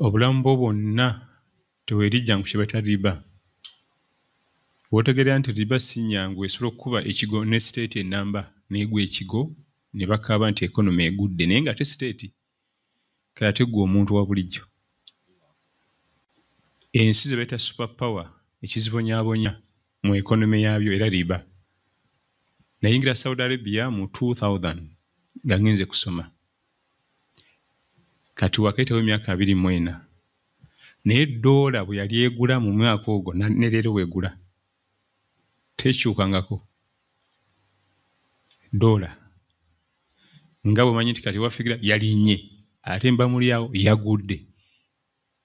obulamu bwo bwonna teweerijjangu kyebaita riba wotegerera nti riba sinyangu esobola okukuba ekigo ne siteeti enamba neegwa ekigo ne bakaaba nti ekonomi egudde naye nga te siteeti kale ate gwe omuntu wa bulijjo ensi ze baita super power ekizibonyabonya mu ekonomi yaabyo era riba nayingira saudi arabia mu 2000 nga ngenze kusoma kati wakayitawo emyaka abiri mu ena naye doola bwe yali egula mu mwaka ogwo ne leero wegula tekyukangako doola nga bwemanyi nti kati wafikira yalinnye ate mbamulyawo yagudde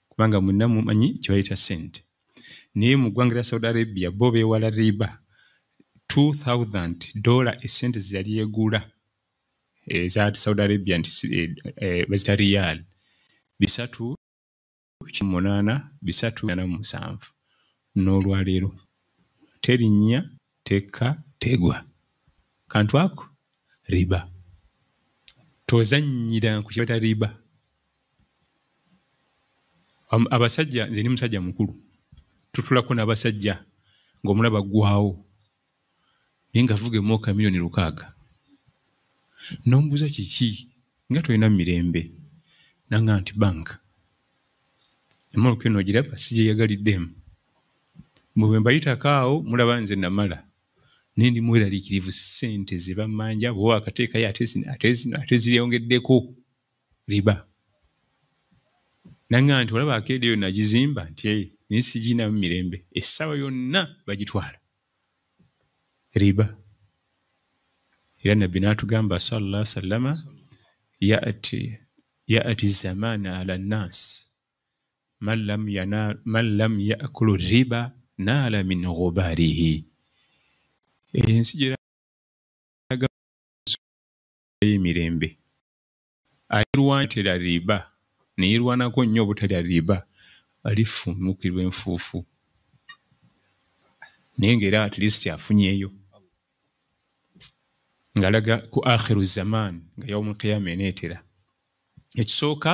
kubanga mwenna mumanyi kyebayita sente naye mu ggwanga lya saudi arabia bo beewala riba 2000 dola esente zeyali egula eza saudi arabia bezita eh, eh, riyal bisatu kimunaana bisatu ana musanvu n'olwaleero terinnya teka tegwa kantu ako riba tozanyira ku kibata riba abasajja nze ni musajja mukulu tutulako n'abasajja ng'omulaba gwawo naye ngaavuga emoka miliyoni lukaaga nombuuza kiki nga tolina mirembe nanga nti banka emoloko eno ogiraba sigyeyagaliddemu mwebwe mbayitako awo mulaba nze namala naye ndi mweraliikirivu ssente ze bamanja bwoba akateekayo ate zino ate ziryongeddeko riba nanga nti olaba akeedi yo nagizimba nti naye sigiinamu mirembe essaawa yonna bagitwala riba era nabbi n'atugamba salla salama yati yati zamana ala nnasi man lam yakulu riba naala min ghubarihi ensi gyeyimirembe ayirwanitera riba neyirwanako nnyo obutalya riba alifumukirwa enfuufu naye ngaera atlist afunyeeyo ngalaga ku akhiru zaman nga yaumu lkiyama enetera ekisooka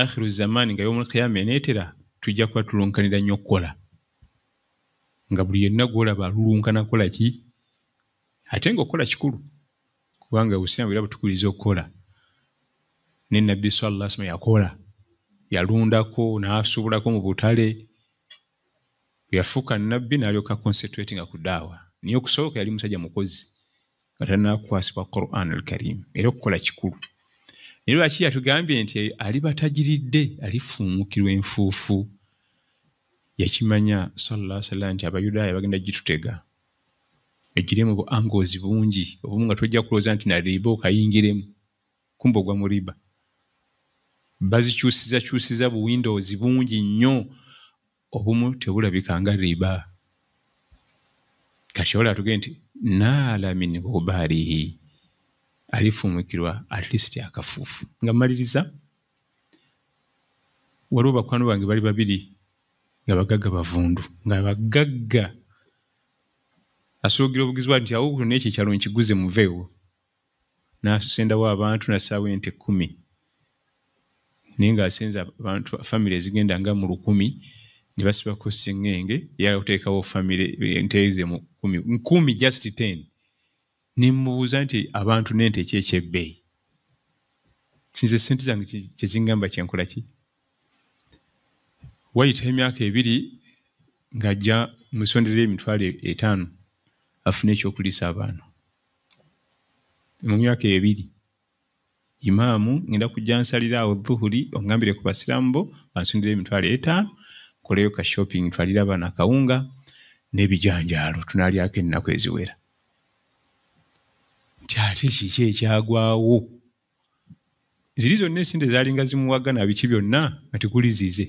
akhiru zaman nga yaumu lkiyama enetera tujja kuba tulunkanira nnyo okukola nga buli yenna gwolaba alulunkana kukola ki ate nga okukola kikulu kubanga busiamu era butukuliriza okukola ne nabbi salla sama yakola yalundako naasuubulako mu butale yafuuka nabbi naalyoka concentratinga ku daawa naye okusooka yali musajja mukozi batanakwasibwa quran alkarim era okukola kikulu naye lwaki yatugambye nti alibatajiridde alifuumukirwa enfuufu yakimanya salasala nti abayudaaya bagenda gitutega egiremu buangozi bungi obumu nga tojja kulooza nti nariba okayingiremu kumba ogwa muriba bazikyusizakyusiza buwindozi bungi nnyo obumu tebulabika nga riba kati olatugee nti naala min ghubarihi alifumukirwa atleast akafuufu nga mmaliriza waliwo bakwano bange bali babiri nga bagagga bavundu nga bagagga asuugira obugizibwa nti awokuno naye kyekyalo nkiguze muveewo nasendawo abantu nasaawo ente kumi naye ng'asenza abantu famiry ezigenda nga mu lukumi ne basibako singenge yali okuteekawo famire enteze mukumi nkumi just ten ne mubuuza nti abantu nente eki ekyebbeeyi nze sente zange kyezingamba kyenkola ki wayita emyaka ebiri ng'ajja musonderera emitwalo etaano afune ekyokuliisa abaana mu myaka ebiri imaamu ŋenda kujja nsalira awo dhuhuri oŋambire ku basiraamu bo bansonderera emitwalo etaano tukoleyo ka shopping twalire abaana akawunga n'ebijanjaalo tunaalyako ennaku eziwera nti ate kiki ekyagwawo ziri zonna esinte zaalinga zimuwaga nabiki byonna nga tikulizize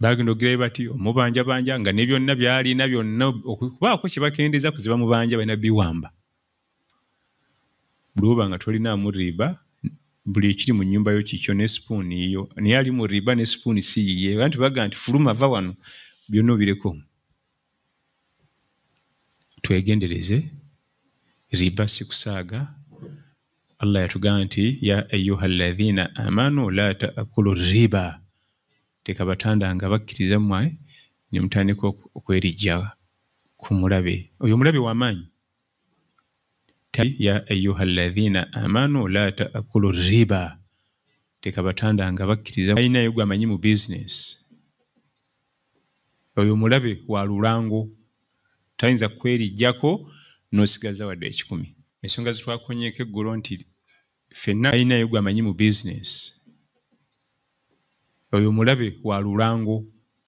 bagenda ogirayo bati omubanjabanja nga ne byonna byalina byonna okubaako kye bakendeza kuziba mubanja balina biwamba buli oba nga tolinaamu riba buli ekiri mu nyumba yo kikyo ne sipuuni eyo naye ali mu riba ne sipuuni si yiye bantu baga nti fuluma va wano byonna obireko twegendereze riba sikusaaga allah yatugamba nti ya ayuha lathina amanu la taakulu riba tekabatandanga bakkiriza mmwe nemutandika okwerijja ku mulabe oyo omulabe w'amaanyi tali ya ayuha alladhina amanu la taakulu riba tekabatandanga bakkiriza alinayo gwe amanyi mu bizinesi oyo mulabe wa lulango tayinza kwerijjako n'osigaza wadde ekikumi ensonga zitwakonyeko eggulo nti ffenna alinayo gwe amanyi mu bizinesi oyo mulabe wa lulango